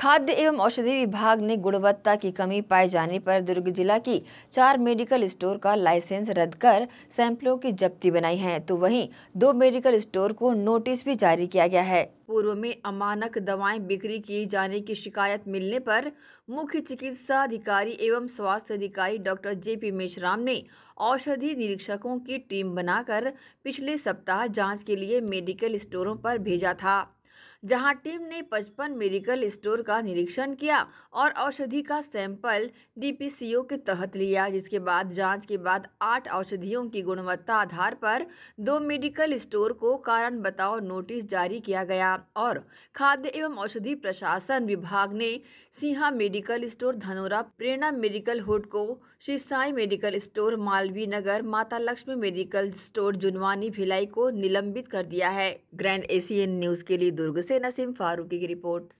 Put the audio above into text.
खाद्य एवं औषधि विभाग ने गुणवत्ता की कमी पाए जाने पर दुर्ग जिला की चार मेडिकल स्टोर का लाइसेंस रद्द कर सैंपलों की जब्ती बनाई है तो वहीं दो मेडिकल स्टोर को नोटिस भी जारी किया गया है पूर्व में अमानक दवाएं बिक्री किए जाने की शिकायत मिलने पर मुख्य चिकित्सा अधिकारी एवं स्वास्थ्य अधिकारी डॉक्टर जे पी मेशराम ने औषधि निरीक्षकों की टीम बनाकर पिछले सप्ताह जांच के लिए मेडिकल स्टोरों पर भेजा था जहां टीम ने 55 मेडिकल स्टोर का निरीक्षण किया और औषधि का सैंपल डीपीसीओ के तहत लिया जिसके बाद जांच के बाद आठ औषधियों की गुणवत्ता आधार पर दो मेडिकल स्टोर को कारण बताओ नोटिस जारी किया गया और खाद्य एवं औषधि प्रशासन विभाग ने Sinha medical store Dhanora Prerna medical होट को Shri Sai medical store Malviya Nagar Mata Lakshmi medical store Junwani Bhilai को निलंबित कर दिया है ग्रैंड एशियन न्यूज के लिए दुर्ग से नसीम फारूकी की रिपोर्ट